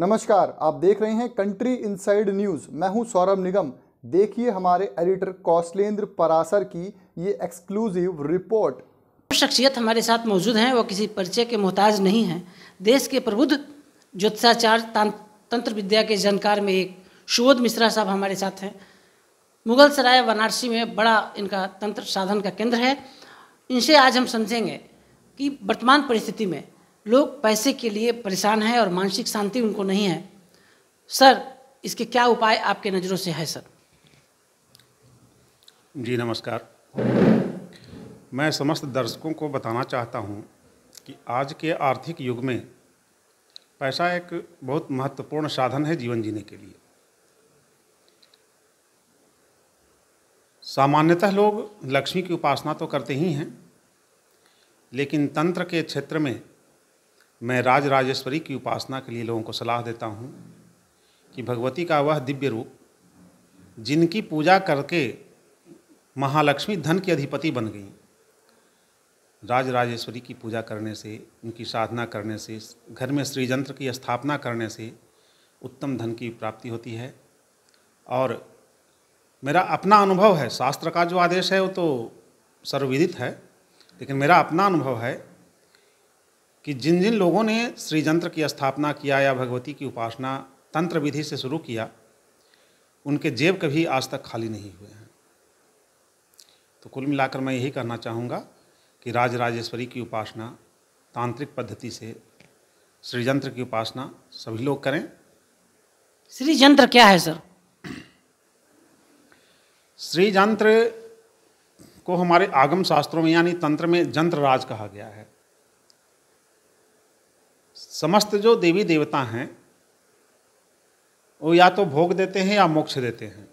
नमस्कार आप देख रहे हैं कंट्री इनसाइड न्यूज़ मैं हूं सौरभ निगम देखिए हमारे एडिटर कौशलेंद्र परासर की ये एक्सक्लूसिव रिपोर्ट शख्सियत हमारे साथ मौजूद हैं वो किसी परिचय के मोहताज नहीं हैं देश के प्रबुद्ध ज्योतिषाचार तंत्र विद्या के जानकार में एक सुबोध मिश्रा साहब हमारे साथ हैं मुगल सराय वाराणसी में बड़ा इनका तंत्र साधन का केंद्र है इनसे आज हम समझेंगे कि वर्तमान परिस्थिति में लोग पैसे के लिए परेशान हैं और मानसिक शांति उनको नहीं है सर इसके क्या उपाय आपके नज़रों से है सर जी नमस्कार मैं समस्त दर्शकों को बताना चाहता हूँ कि आज के आर्थिक युग में पैसा एक बहुत महत्वपूर्ण साधन है जीवन जीने के लिए सामान्यतः लोग लक्ष्मी की उपासना तो करते ही हैं लेकिन तंत्र के क्षेत्र में मैं राज राजेश्वरी की उपासना के लिए लोगों को सलाह देता हूँ कि भगवती का वह दिव्य रूप जिनकी पूजा करके महालक्ष्मी धन की अधिपति बन गई राज राजेश्वरी की पूजा करने से उनकी साधना करने से घर में श्रीजंत्र की स्थापना करने से उत्तम धन की प्राप्ति होती है और मेरा अपना अनुभव है शास्त्र का जो आदेश है वो तो सर्वविदित है लेकिन मेरा अपना अनुभव है कि जिन जिन लोगों ने श्री यंत्र की स्थापना किया या भगवती की उपासना तंत्र विधि से शुरू किया उनके जेब कभी आज तक खाली नहीं हुए हैं तो कुल मिलाकर मैं यही कहना चाहूँगा कि राजराजेश्वरी की उपासना तांत्रिक पद्धति से श्री की उपासना सभी लोग करें श्री यंत्र क्या है सर श्री को हमारे आगम शास्त्रों में यानी तंत्र में जंत्र राज कहा गया है समस्त जो देवी देवता हैं वो या तो भोग देते हैं या मोक्ष देते हैं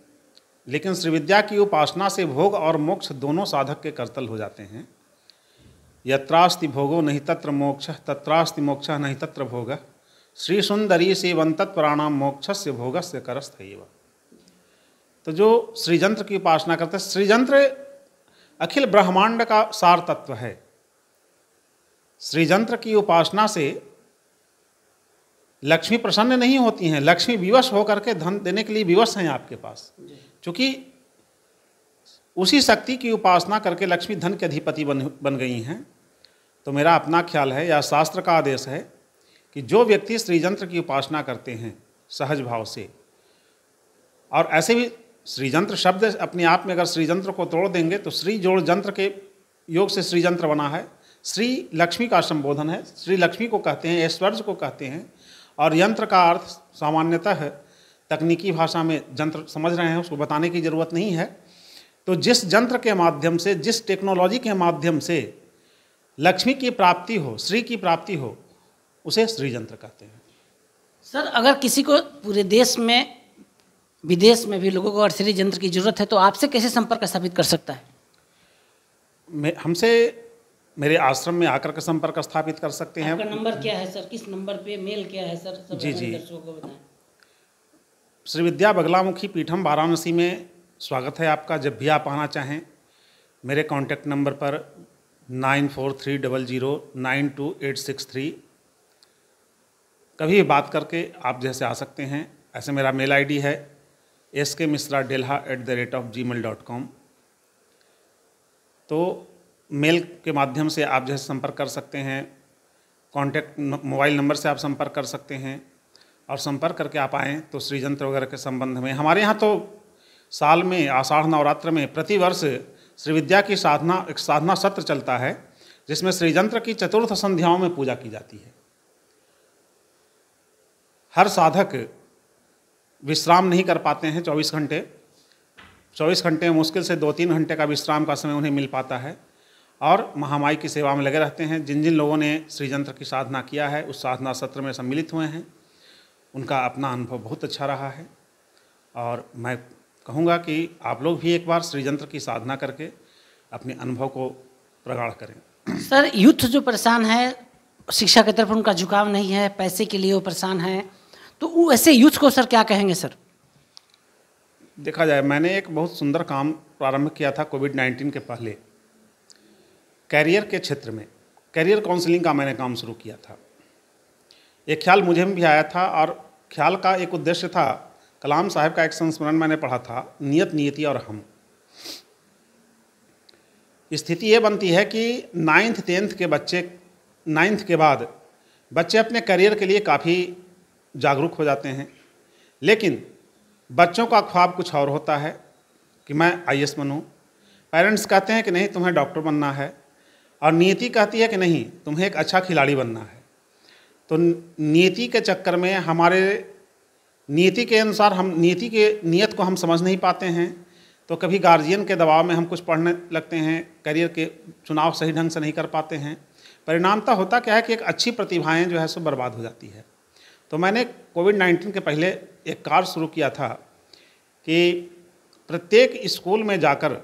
लेकिन श्रीविद्या की उपासना से भोग और मोक्ष दोनों साधक के करतल हो जाते हैं यत्रास्ति भोगो नहीं तत्र मोक्ष तत्रास्ति मोक्ष नहीं तत्र भोग श्री सुंदरी सेवन तत्प्राणाम मोक्ष से भोग से करस्थ तो जो श्रीजंत्र की उपासना करते हैं श्रीजंत्र अखिल ब्रह्मांड का सार तत्व है श्रीजंत्र की उपासना से लक्ष्मी प्रसन्न नहीं होती हैं लक्ष्मी विवश होकर के धन देने के लिए विवश हैं आपके पास क्योंकि उसी शक्ति की उपासना करके लक्ष्मी धन के अधिपति बन बन गई हैं तो मेरा अपना ख्याल है या शास्त्र का आदेश है कि जो व्यक्ति श्रीजंत्र की उपासना करते हैं सहज भाव से और ऐसे भी श्रीजंत्र शब्द अपने आप में अगर श्रीजंत्र को तोड़ देंगे तो श्री जोड़ जंत्र के योग से श्रीजंत्र बना है श्री लक्ष्मी का संबोधन है श्री लक्ष्मी को कहते हैं ऐश्वर्य को कहते हैं और यंत्र का अर्थ सामान्यतः तकनीकी भाषा में यंत्र समझ रहे हैं उसको बताने की ज़रूरत नहीं है तो जिस यंत्र के माध्यम से जिस टेक्नोलॉजी के माध्यम से लक्ष्मी की प्राप्ति हो श्री की प्राप्ति हो उसे श्री यंत्र कहते हैं सर अगर किसी को पूरे देश में विदेश में भी लोगों को और श्री यंत्र की ज़रूरत है तो आपसे कैसे संपर्क स्थापित कर सकता है हमसे मेरे आश्रम में आकर के संपर्क स्थापित कर सकते हैं आपका नंबर क्या है सर किस नंबर पे मेल क्या है सर सब जी जी श्री विद्या बगलामुखी पीठम वाराणसी में स्वागत है आपका जब भी आप आना चाहें मेरे कॉन्टैक्ट नंबर पर nine four three double zero nine two eight six three कभी बात करके आप जैसे आ सकते हैं ऐसे मेरा मेल आईडी है एस के मिश्रा डेल्हा at the rate of Gmail dot com तो मेल के माध्यम से आप जो है संपर्क कर सकते हैं कांटेक्ट मोबाइल नंबर से आप संपर्क कर सकते हैं और संपर्क करके आप आएँ तो श्रीजंत्र वगैरह के संबंध में हमारे यहाँ तो साल में आषाढ़ नवरात्र में प्रतिवर्ष श्री विद्या की साधना एक साधना सत्र चलता है जिसमें श्रीजंत्र की चतुर्थ संध्याओं में पूजा की जाती है हर साधक विश्राम नहीं कर पाते हैं चौबीस घंटे चौबीस घंटे मुश्किल से दो तीन घंटे का विश्राम का समय उन्हें मिल पाता है और महामाई की सेवा में लगे रहते हैं जिन जिन लोगों ने श्री यंत्र की साधना किया है उस साधना सत्र में सम्मिलित हुए हैं उनका अपना अनुभव बहुत अच्छा रहा है और मैं कहूँगा कि आप लोग भी एक बार श्री यंत्र की साधना करके अपने अनुभव को प्रगाढ़ करें सर यूथ जो परेशान है शिक्षा की तरफ उनका झुकाव नहीं है पैसे के लिए वो परेशान है तो वो ऐसे यूथ को सर क्या कहेंगे सर देखा जाए मैंने एक बहुत सुंदर काम प्रारंभ किया था कोविड नाइन्टीन के पहले कैरियर के क्षेत्र में कैरियर काउंसलिंग का मैंने काम शुरू किया था एक ख्याल मुझे भी आया था और ख्याल का एक उद्देश्य था कलाम साहब का एक संस्मरण मैंने पढ़ा था नियत नियति और हम स्थिति ये बनती है कि नाइन्थ टेंथ के बच्चे नाइन्थ के बाद बच्चे अपने करियर के लिए काफ़ी जागरूक हो जाते हैं लेकिन बच्चों का ख्वाब कुछ और होता है कि मैं आई बनूँ पेरेंट्स कहते हैं कि नहीं तुम्हें डॉक्टर बनना है और नियति कहती है कि नहीं तुम्हें एक अच्छा खिलाड़ी बनना है तो नियति के चक्कर में हमारे नीति के अनुसार हम नीति के नियत को हम समझ नहीं पाते हैं तो कभी गार्जियन के दबाव में हम कुछ पढ़ने लगते हैं करियर के चुनाव सही ढंग से नहीं कर पाते हैं परिणामता होता क्या है कि एक अच्छी प्रतिभाएं जो है सो बर्बाद हो जाती है तो मैंने कोविड नाइन्टीन के पहले एक कार्य शुरू किया था कि प्रत्येक स्कूल में जाकर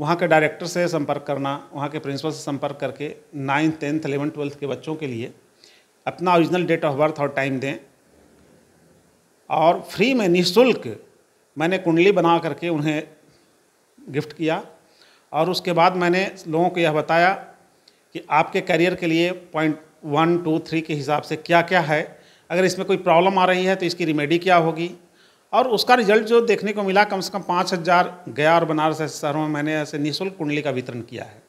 वहाँ के डायरेक्टर से संपर्क करना वहाँ के प्रिंसिपल से संपर्क करके नाइन्थ टेंथ एलेवन ट्वेल्थ के बच्चों के लिए अपना ओरिजिनल डेट ऑफ बर्थ और टाइम दें और फ्री में निःशुल्क मैंने कुंडली बना करके उन्हें गिफ्ट किया और उसके बाद मैंने लोगों को यह बताया कि आपके करियर के लिए पॉइंट वन टू थ्री के हिसाब से क्या क्या है अगर इसमें कोई प्रॉब्लम आ रही है तो इसकी रिमेडी क्या होगी और उसका रिजल्ट जो देखने को मिला कम से कम पाँच हज़ार गया और बनारस ऐसे शहरों में मैंने ऐसे निःशुल्क कुंडली का वितरण किया है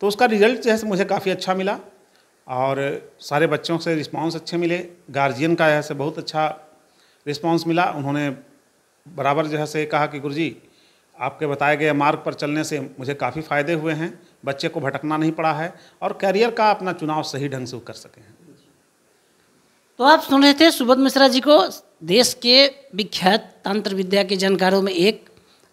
तो उसका रिजल्ट जो है मुझे काफ़ी अच्छा मिला और सारे बच्चों से रिस्पांस अच्छे मिले गार्जियन का ऐसे बहुत अच्छा रिस्पांस मिला उन्होंने बराबर जो है से कहा कि जी आपके बताए गए मार्ग पर चलने से मुझे काफ़ी फ़ायदे हुए हैं बच्चे को भटकना नहीं पड़ा है और कैरियर का अपना चुनाव सही ढंग से कर सके हैं तो आप सुन रहे थे सुबोध मिश्रा जी को देश के विख्यात तंत्र विद्या के जानकारों में एक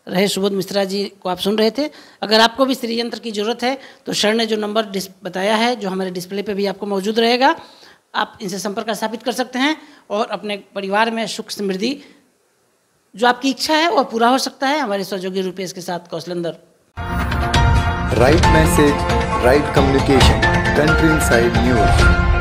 रहे सुबोध मिश्रा जी को आप सुन रहे थे अगर आपको भी श्री यंत्र की ज़रूरत है तो सर ने जो नंबर बताया है जो हमारे डिस्प्ले पे भी आपको मौजूद रहेगा आप इनसे संपर्क स्थापित कर सकते हैं और अपने परिवार में सुख समृद्धि जो आपकी इच्छा है वह पूरा हो सकता है हमारे सहयोगी रूपेश के साथ Kaushalendra right message right communication countryside news